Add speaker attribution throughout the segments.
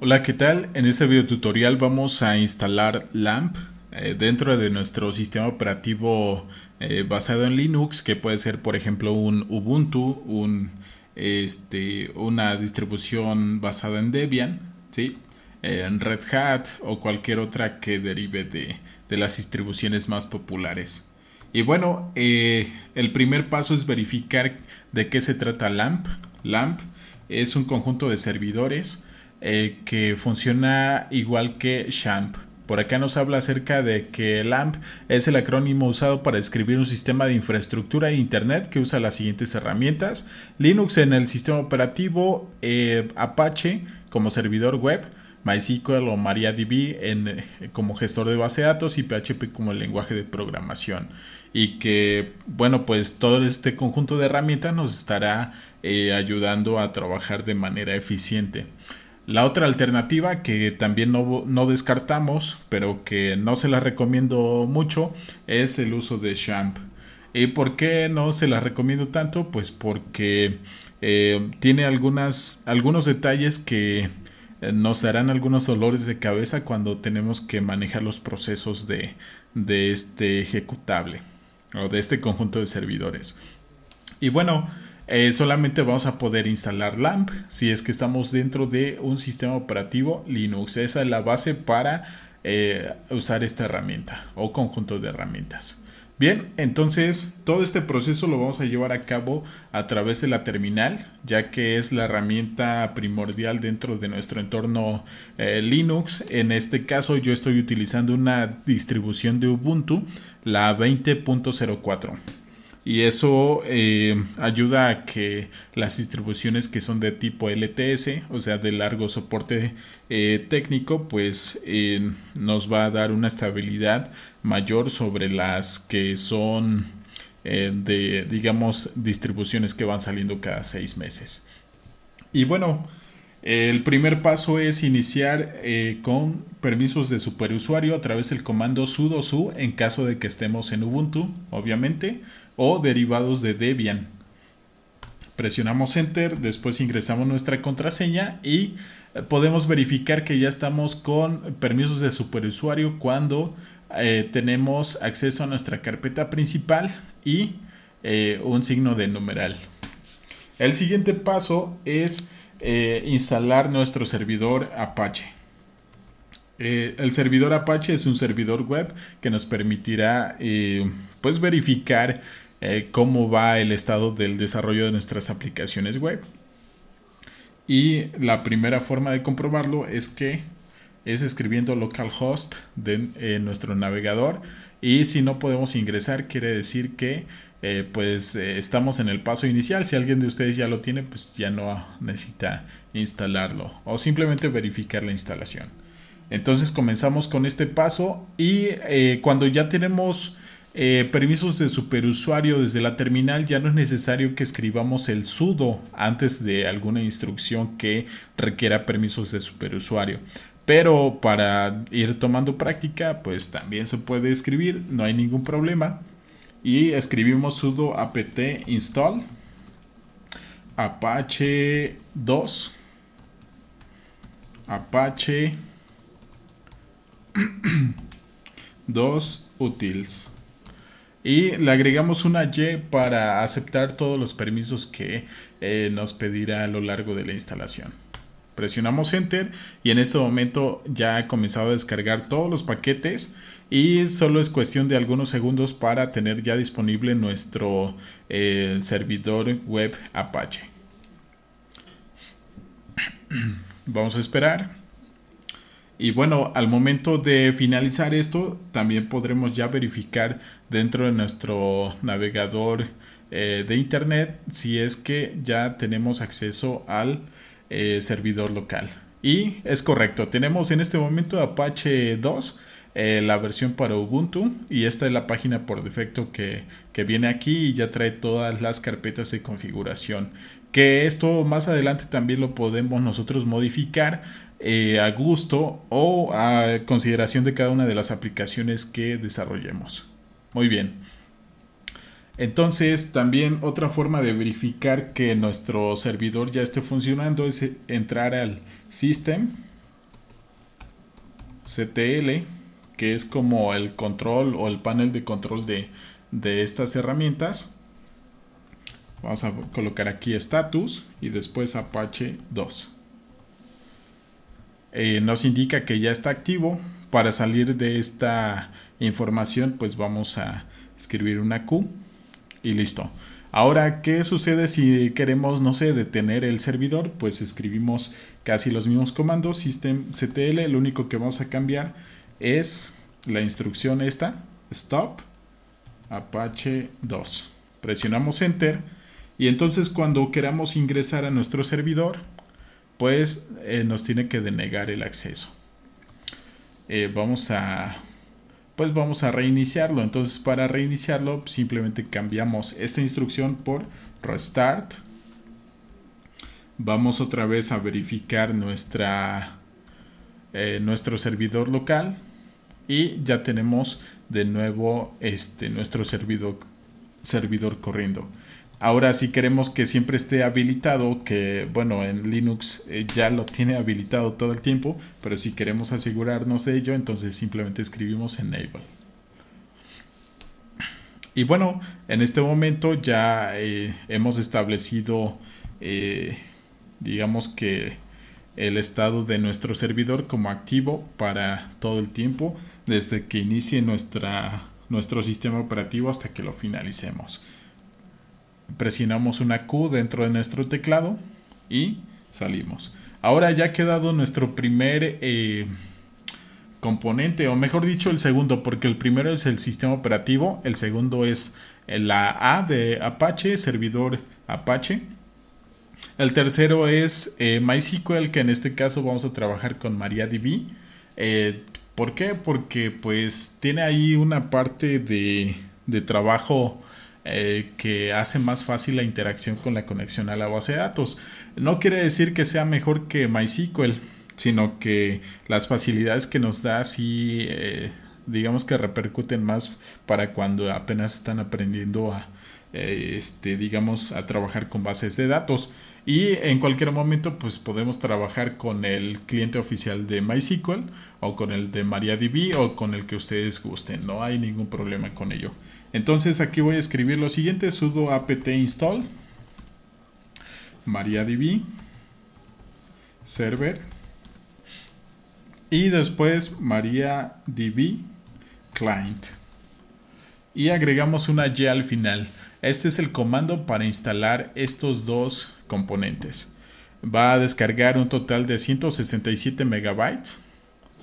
Speaker 1: Hola, ¿qué tal? En este video tutorial vamos a instalar LAMP eh, dentro de nuestro sistema operativo eh, basado en Linux, que puede ser por ejemplo un Ubuntu, un, este, una distribución basada en Debian, ¿sí? en Red Hat o cualquier otra que derive de, de las distribuciones más populares. Y bueno, eh, el primer paso es verificar de qué se trata LAMP. LAMP es un conjunto de servidores eh, que funciona igual que SHAMP. Por acá nos habla acerca de que LAMP es el acrónimo usado para escribir un sistema de infraestructura de Internet que usa las siguientes herramientas. Linux en el sistema operativo, eh, Apache como servidor web, MySQL o MariaDB eh, como gestor de base de datos y PHP como lenguaje de programación. Y que, bueno, pues todo este conjunto de herramientas nos estará ayudando a trabajar de manera eficiente. La otra alternativa que también no, no, descartamos, pero que no se la recomiendo mucho, es el uso de Shamp. ¿Y por qué no se la recomiendo tanto? Pues porque eh, tiene algunas, algunos detalles que eh, nos darán algunos dolores de cabeza cuando tenemos que manejar los procesos de, de este ejecutable o de este conjunto de servidores. Y bueno, eh, solamente vamos a poder instalar LAMP si es que estamos dentro de un sistema operativo Linux. Esa es la base para eh, usar esta herramienta o conjunto de herramientas. Bien, entonces todo este proceso lo vamos a llevar a cabo a través de la terminal, ya que es la herramienta primordial dentro de nuestro entorno eh, Linux. En este caso yo estoy utilizando una distribución de Ubuntu, la 20.04 y eso eh, ayuda a que las distribuciones que son de tipo LTS, o sea, de largo soporte eh, técnico, pues eh, nos va a dar una estabilidad mayor sobre las que son de, digamos, distribuciones que van saliendo cada seis meses. Y bueno, el primer paso es iniciar eh, con permisos de superusuario a través del comando sudo su en caso de que estemos en Ubuntu, obviamente, o derivados de Debian. Presionamos Enter, después ingresamos nuestra contraseña y eh, podemos verificar que ya estamos con permisos de superusuario cuando eh, tenemos acceso a nuestra carpeta principal y un signo de numeral. El siguiente paso es eh, instalar nuestro servidor Apache. Eh, el servidor Apache es un servidor web que nos permitirá eh, pues verificar cómo va el estado del desarrollo de nuestras aplicaciones web. Y la primera forma de comprobarlo es que es escribiendo localhost de eh, nuestro navegador y si no podemos ingresar quiere decir que eh, pues eh, estamos en el paso inicial si alguien de ustedes ya lo tiene pues ya no necesita instalarlo o simplemente verificar la instalación entonces comenzamos con este paso y cuando ya tenemos permisos de superusuario desde la terminal ya no es necesario que escribamos el sudo antes de alguna instrucción que requiera permisos de superusuario pero para ir tomando práctica, pues también se puede escribir, no hay ningún problema. Y escribimos sudo apt install apache 2 apache 2 utils y le agregamos una Y para aceptar todos los permisos que eh, nos pedirá a lo largo de la instalación. Presionamos Enter y en este momento ya ha comenzado a descargar todos los paquetes y solo es cuestión de algunos segundos para tener ya disponible nuestro eh, servidor web Apache. Vamos a esperar. Y bueno, al momento de finalizar esto, también podremos ya verificar dentro de nuestro navegador eh, de internet si es que ya tenemos acceso al eh, servidor local. Y es correcto, tenemos en este momento Apache 2, eh, la versión para Ubuntu, y esta es la página por defecto que, viene aquí y ya trae todas las carpetas de configuración. Que esto más adelante también lo podemos nosotros modificar eh, a gusto o a consideración de cada una de las aplicaciones que desarrollemos. Muy bien. Entonces, también otra forma de verificar que nuestro servidor ya esté funcionando es entrar al system CTL, que es como el control o el panel de control de, estas herramientas. Vamos a colocar aquí status y después Apache 2. Eh, nos indica que ya está activo. Para salir de esta información, pues vamos a escribir una Q y listo. Ahora, ¿qué sucede si queremos, no sé, detener el servidor? Pues escribimos casi los mismos comandos, systemctl lo único que vamos a cambiar es la instrucción esta, stop apache 2. Presionamos enter y entonces cuando queramos ingresar a nuestro servidor, pues eh, nos tiene que denegar el acceso. Eh, vamos a pues vamos a reiniciarlo. Entonces para reiniciarlo simplemente cambiamos esta instrucción por restart. Vamos otra vez a verificar nuestra, eh, nuestro servidor local y ya tenemos de nuevo este, nuestro servidor servidor corriendo. Ahora, si queremos que siempre esté habilitado, que bueno, en Linux eh, ya lo tiene habilitado todo el tiempo, pero si queremos asegurarnos de ello, entonces simplemente escribimos enable. Y bueno, en este momento ya eh, hemos establecido, eh, digamos que el estado de nuestro servidor como activo para todo el tiempo, desde que inicie nuestra nuestro sistema operativo hasta que lo finalicemos. Presionamos una Q dentro de nuestro teclado y salimos. Ahora ya ha quedado nuestro primer eh, componente, o mejor dicho, el segundo, porque el primero es el sistema operativo, el segundo es la A de Apache, servidor Apache. El tercero es eh, MySQL, que en este caso vamos a trabajar con MariaDB. Eh, ¿Por qué? Porque pues tiene ahí una parte de, trabajo eh, que hace más fácil la interacción con la conexión a la base de datos. No quiere decir que sea mejor que MySQL, sino que las facilidades que nos da sí, eh, digamos que repercuten más para cuando apenas están aprendiendo a, eh, este, digamos, a trabajar con bases de datos. Y en cualquier momento, pues podemos trabajar con el cliente oficial de MySQL o con el de MariaDB o con el que ustedes gusten. No hay ningún problema con ello. Entonces aquí voy a escribir lo siguiente: sudo apt install MariaDB server y después MariaDB client y agregamos una Y al final. Este es el comando para instalar estos dos componentes. Va a descargar un total de 167 megabytes.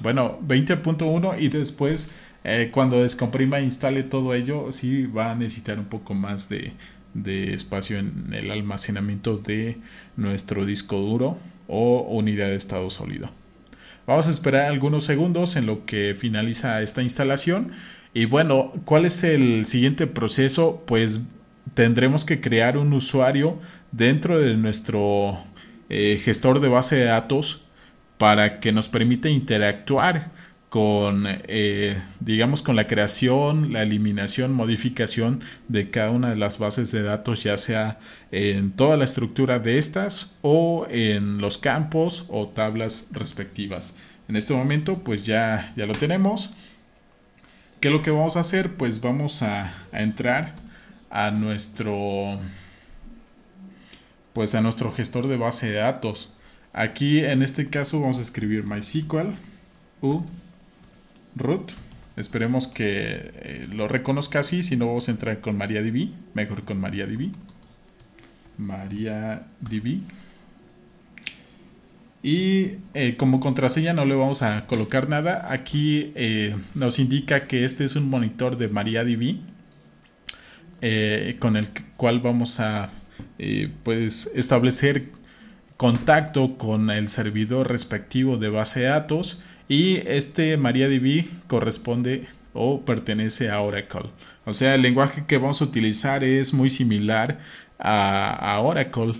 Speaker 1: Bueno, 20.1 y después eh, cuando descomprima e instale todo ello, sí va a necesitar un poco más de, de espacio en el almacenamiento de nuestro disco duro o unidad de estado sólido. Vamos a esperar algunos segundos en lo que finaliza esta instalación y bueno, ¿cuál es el siguiente proceso? Pues tendremos que crear un usuario dentro de nuestro eh, gestor de base de datos para que nos permita interactuar con, eh, digamos, con la creación, la eliminación, modificación de cada una de las bases de datos, ya sea en toda la estructura de estas o en los campos o tablas respectivas. En este momento, pues ya, ya lo tenemos. ¿Qué es lo que vamos a hacer? Pues vamos a, entrar a nuestro pues a nuestro gestor de base de datos. Aquí en este caso vamos a escribir MySQL u root. Esperemos que eh, lo reconozca así, si no vamos a entrar con MariaDB, mejor con MariaDB. MariaDB. Y eh, como contraseña no le vamos a colocar nada. Aquí eh, nos indica que este es un monitor de MariaDB eh, con el cual vamos a pues establecer contacto con el servidor respectivo de base de datos y este MariaDB corresponde o pertenece a Oracle. O sea, el lenguaje que vamos a utilizar es muy similar a Oracle.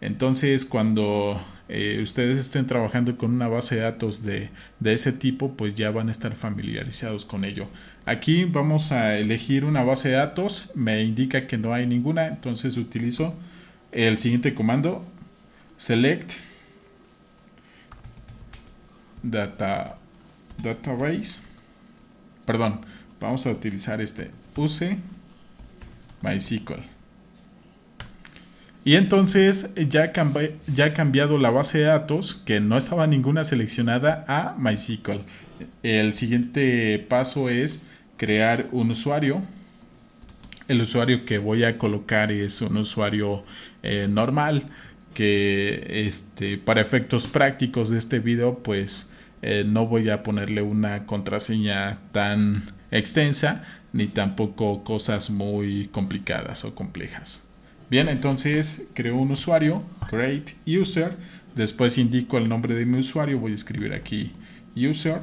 Speaker 1: Entonces, cuando eh, ustedes estén trabajando con una base de datos de, de ese tipo, pues ya van a estar familiarizados con ello. Aquí vamos a elegir una base de datos, me indica que no hay ninguna, entonces utilizo el siguiente comando, select data database perdón vamos a utilizar este use mysql y entonces eh, ya, he cambiado la base de datos, que no estaba ninguna seleccionada, a MySQL. El siguiente paso es crear un usuario. El usuario que voy a colocar es un usuario eh, normal, que este, para efectos prácticos de este video, pues eh, no voy a ponerle una contraseña tan extensa, ni tampoco cosas muy complicadas o complejas. Bien, entonces creo un usuario, create user, después indico el nombre de mi usuario, voy a escribir aquí user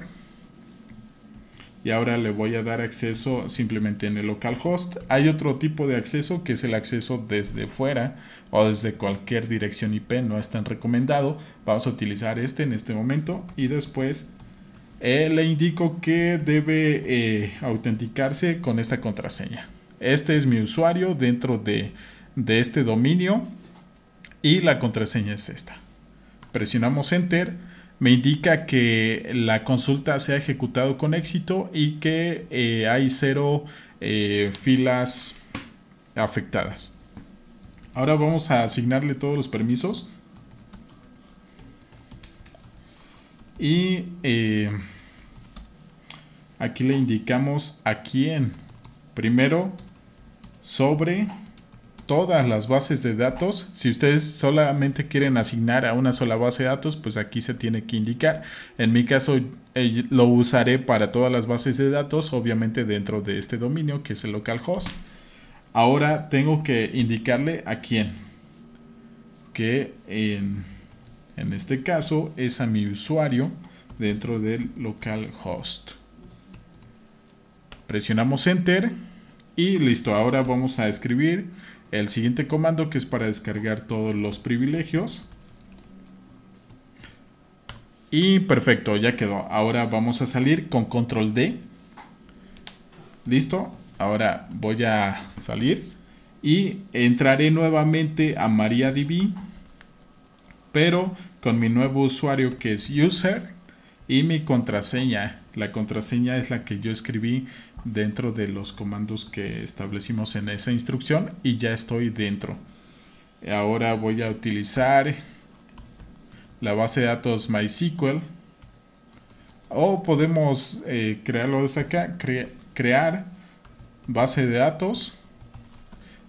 Speaker 1: y ahora le voy a dar acceso simplemente en el localhost. Hay otro tipo de acceso que es el acceso desde fuera o desde cualquier dirección IP, no es tan recomendado. Vamos a utilizar este en este momento y después eh, le indico que debe eh, autenticarse con esta contraseña. Este es mi usuario dentro de de este dominio y la contraseña es esta. Presionamos Enter, me indica que la consulta se ha ejecutado con éxito y que eh, hay cero eh, filas afectadas. Ahora vamos a asignarle todos los permisos. Y eh, aquí le indicamos a quién. Primero, sobre todas las bases de datos. Si ustedes solamente quieren asignar a una sola base de datos, pues aquí se tiene que indicar. En mi caso eh, lo usaré para todas las bases de datos, obviamente dentro de este dominio que es el localhost. Ahora tengo que indicarle a quién. Que en, en este caso es a mi usuario dentro del localhost. Presionamos enter y listo. Ahora vamos a escribir el siguiente comando que es para descargar todos los privilegios. Y perfecto, ya quedó. Ahora vamos a salir con control D. Listo. Ahora voy a salir y entraré nuevamente a MariaDB, pero con mi nuevo usuario que es user y mi contraseña. La contraseña es la que yo escribí dentro de los comandos que establecimos en esa instrucción y ya estoy dentro. Ahora voy a utilizar la base de datos MySQL o podemos eh, crearlo desde acá, crear base de datos,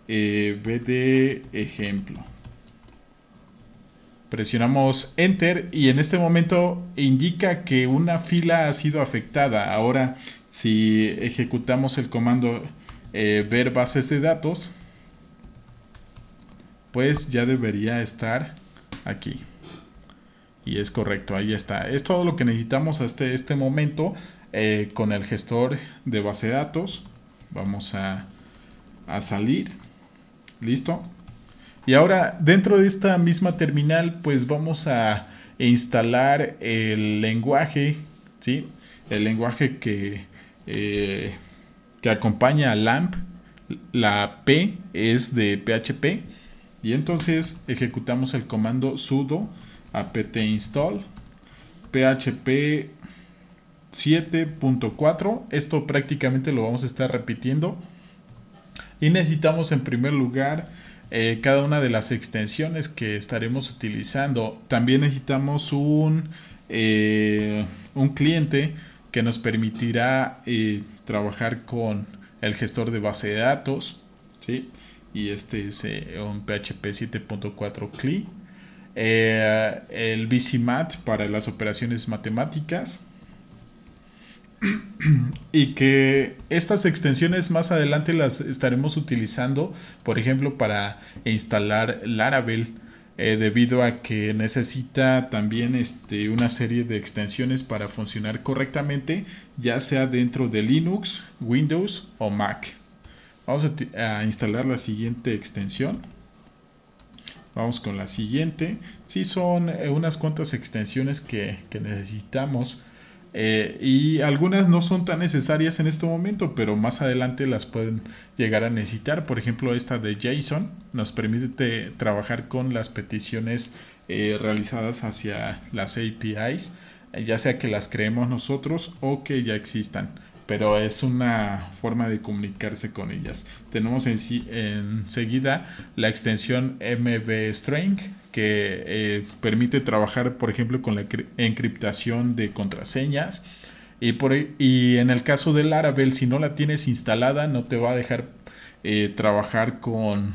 Speaker 1: eh, BD ejemplo. Presionamos Enter y en este momento indica que una fila ha sido afectada. Ahora, si ejecutamos el comando eh, ver bases de datos, pues ya debería estar aquí. Y es correcto, ahí está. Es todo lo que necesitamos hasta este momento eh, con el gestor de base de datos. Vamos a, a salir. Listo. Y ahora dentro de esta misma terminal pues vamos a instalar el lenguaje, ¿sí? El lenguaje que, eh, que acompaña a LAMP. La P es de PHP. Y entonces ejecutamos el comando sudo apt install php 7.4. Esto prácticamente lo vamos a estar repitiendo. Y necesitamos en primer lugar eh, cada una de las extensiones que estaremos utilizando. También necesitamos un, eh, un cliente que nos permitirá eh, trabajar con el gestor de base de datos. Y este es un PHP 7.4 CLI. el BCMAT para las operaciones matemáticas y que estas extensiones más adelante las estaremos utilizando, por ejemplo, para instalar Laravel. Eh, debido a que necesita también este, una serie de extensiones para funcionar correctamente, ya sea dentro de Linux, Windows o Mac. Vamos a, instalar la siguiente extensión. Vamos con la siguiente. Si son eh, unas cuantas extensiones que, que necesitamos eh, y algunas no son tan necesarias en este momento, pero más adelante las pueden llegar a necesitar. Por ejemplo, esta de JSON nos permite trabajar con las peticiones eh, realizadas hacia las APIs, ya sea que las creemos nosotros o que ya existan pero es una forma de comunicarse con ellas. Tenemos enseguida la extensión MB String que eh, permite trabajar, por ejemplo, con la encriptación de contraseñas. Y, en el caso de Laravel, si no la tienes instalada, no te va a dejar eh, trabajar con,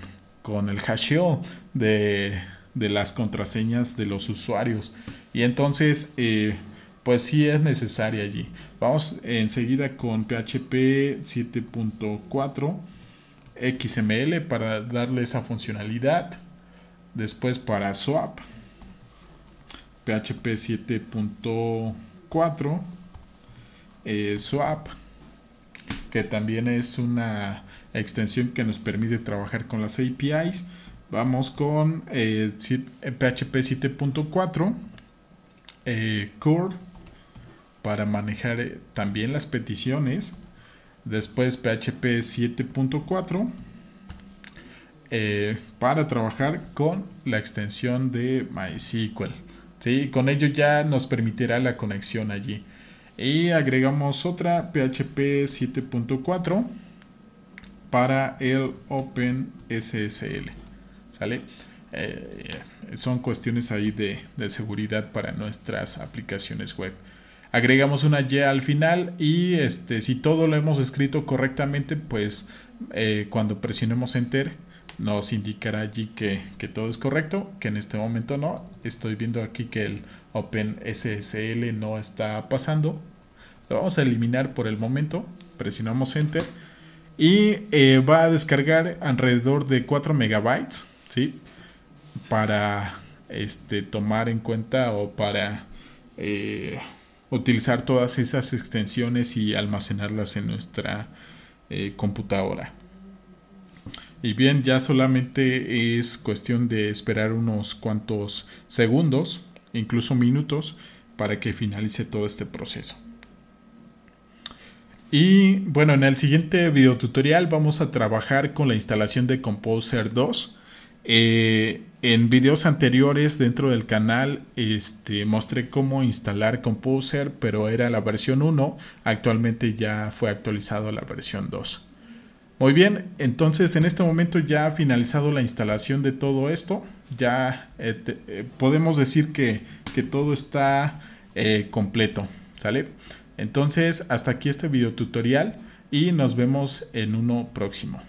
Speaker 1: el hasheo de, las contraseñas de los usuarios. Y entonces, eh, pues sí es necesaria allí. Vamos enseguida con PHP 7.4 XML para darle esa funcionalidad. Después para swap. PHP 7.4 eh, swap que también es una extensión que nos permite trabajar con las APIs. Vamos con PHP 7.4, Core, para manejar eh, también las peticiones. Después PHP 7.4 eh, para trabajar con la extensión de MySQL. ¿sí? Con ello ya nos permitirá la conexión allí. Y agregamos otra PHP 7.4 para el OpenSSL. ¿Sale? Eh, son cuestiones ahí de seguridad para nuestras aplicaciones web agregamos una Y al final y este, si todo lo hemos escrito correctamente, pues eh, cuando presionemos Enter nos indicará allí que, todo es correcto, que en este momento no. Estoy viendo aquí que el OpenSSL no está pasando. Lo vamos a eliminar por el momento. Presionamos Enter. Y eh, va a descargar alrededor de 4 megabytes. ¿sí? Para este, tomar en cuenta o para... Eh, utilizar todas esas extensiones y almacenarlas en nuestra eh, computadora. Y bien, ya solamente es cuestión de esperar unos cuantos segundos, incluso minutos, para que finalice todo este proceso. Y bueno, en el siguiente video tutorial vamos a trabajar con la instalación de Composer 2. En videos anteriores dentro del canal este, mostré cómo instalar Composer, pero era la versión 1, actualmente ya fue actualizado la versión 2. Muy bien, entonces en este momento ya ha finalizado la instalación de todo esto, ya eh, eh, podemos decir que, todo está eh, completo, ¿sale? Entonces hasta aquí este video tutorial y nos vemos en uno próximo.